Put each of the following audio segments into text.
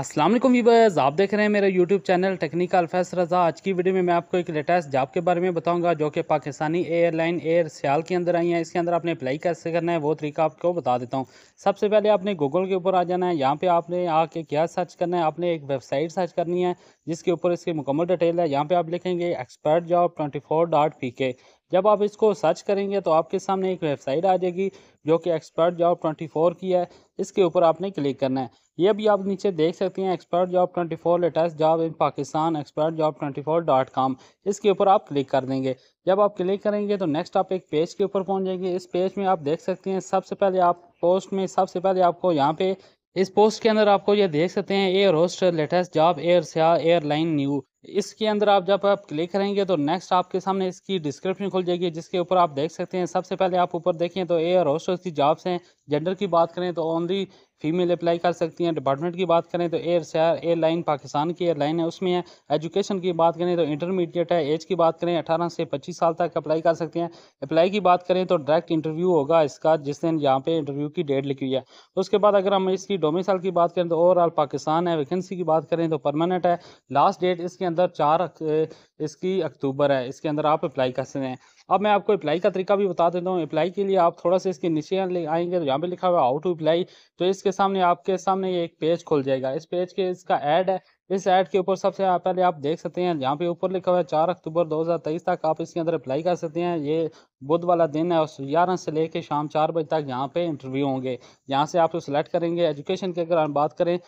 असलम वीबर्स आप देख रहे हैं मेरा YouTube channel technical Faiz Raza आज की वीडियो में मैं आपको एक लेटेस्ट जॉब के बारे में बताऊंगा जो कि पाकिस्तानी एयरलाइन एयर सियाल के अंदर आई है इसके अंदर आपने अप्लाई कैसे करना है वो तरीका आपको बता देता हूँ सबसे पहले आपने गूगल के ऊपर आ जाना है यहाँ पे आपने आके क्या सर्च करना है आपने एक वेबसाइट सर्च करनी है जिसके ऊपर इसकी मुकम्मल डिटेल है यहाँ पर आप लिखेंगे एक्सपर्ट जॉब ट्वेंटी जब आप इसको सर्च करेंगे तो आपके सामने एक वेबसाइट आ जाएगी जो कि एक्सपर्ट जॉब ट्वेंटी फोर की है इसके ऊपर आपने क्लिक करना है ये भी आप नीचे देख सकते हैं expert job twenty four latest job in Pakistan expert job twenty four dot com इसके ऊपर आप क्लिक कर देंगे जब आप क्लिक करेंगे तो नेक्स्ट आप एक पेज के ऊपर पहुँच जाएंगे इस पेज में आप देख सकते हैं सबसे पहले आप पोस्ट में सबसे पहले आपको यहाँ पे इस पोस्ट के अंदर आपको ये देख सकते हैं air host latest job AirSial airline new इसके अंदर आप जब आप क्लिक करेंगे तो नेक्स्ट आपके सामने इसकी डिस्क्रिप्शन खुल जाएगी जिसके ऊपर आप देख सकते हैं सबसे पहले आप ऊपर देखें तो एयर होस्टेस की जॉब्स हैं जेंडर की बात करें तो ओनली फीमेल अप्लाई कर सकती हैं डिपार्टमेंट की बात करें तो एयर शहर एयरलाइन पाकिस्तान की एयरलाइन है उसमें है एजुकेशन की बात करें तो इंटरमीडिएट है एज की बात करें अठारह से पच्चीस साल तक अप्लाई कर सकते हैं अप्लाई की बात करें तो डायरेक्ट इंटरव्यू होगा इसका जिस दिन यहाँ पे इंटरव्यू की डेट लिखी हुई है उसके बाद अगर हम इसकी डोमिसाइल की बात करें तो ओवरऑल पाकिस्तान है वैकेंसी की बात करें तो परमानेंट है लास्ट डेट इसके अंदर चार इसकी अक्टूबर है इसके अंदर आप अप्लाई कर सकते हैं अब मैं आपको अप्लाई का तरीका भी बता देता हूँ अप्लाई के लिए आप थोड़ा सा इसके नीचे आएंगे तो यहाँ पे लिखा हुआ हाउ टू अप्लाई तो इसके सामने आपके सामने ये एक पेज खुल जाएगा इस पेज के इसका ऐड है इस ऐड के ऊपर सबसे पहले आप देख सकते हैं यहाँ पे ऊपर लिखा हुआ है चार अक्टूबर दो तक आप इसके अंदर अप्लाई कर सकते हैं ये बुध वाला दिन है उस ग्यारह से लेकर शाम चार बजे तक यहाँ पे इंटरव्यू होंगे यहाँ से आप सिलेक्ट करेंगे एजुकेशन की अगर हम बात करें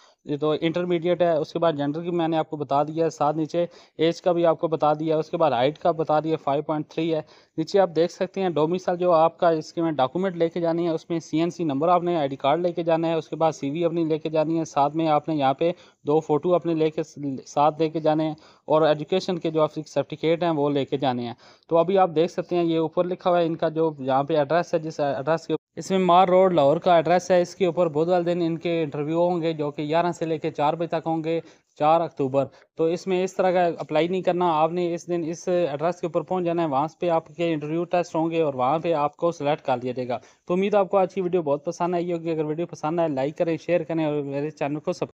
तो इंटरमीडिएट है उसके बाद जेंडर की मैंने आपको बता दिया है साथ नीचे एज का भी आपको बता दिया है उसके बाद हाइट का बता दिया फाइव पॉइंट थ्री है नीचे आप देख सकते हैं डोमिसल जो आपका इसके में डॉक्यूमेंट लेके जानी है उसमें सी नंबर आपने डी कार्ड लेके जाना है उसके बाद वी अपनी लेके जानी है साथ में आपने यहाँ पे दो फ़ोटो अपने लेके साथ लेके जाने हैं और एजुकेशन के जो आपके सर्टिफिकेट हैं वो लेके जाने हैं तो अभी आप देख सकते हैं ये ऊपर लिखा रखा हुआ है इनका जो यहाँ पे एड्रेस है जिस एड्रेस के इसमें मार रोड लाहौर का एड्रेस है इसके ऊपर वाले दिन इनके इंटरव्यू होंगे जो कि ग्यारह से लेकर चार बजे तक होंगे चार अक्टूबर तो इसमें इस तरह का अप्लाई नहीं करना आपने इस दिन इस एड्रेस के ऊपर पहुंच जाना है वहाँ पे आपके इंटरव्यू टेस्ट होंगे और वहाँ पे आपको सेलेक्ट कर दिया जाएगा तो उम्मीद आपको अच्छी वीडियो बहुत पसंद आई होगी अगर वीडियो पसंद आए लाइक करें शेयर करें और मेरे चैनल को सब